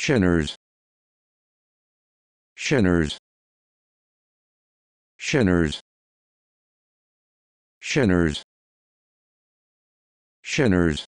Shinners. Shinners. Shinners. Shinners. Shinners.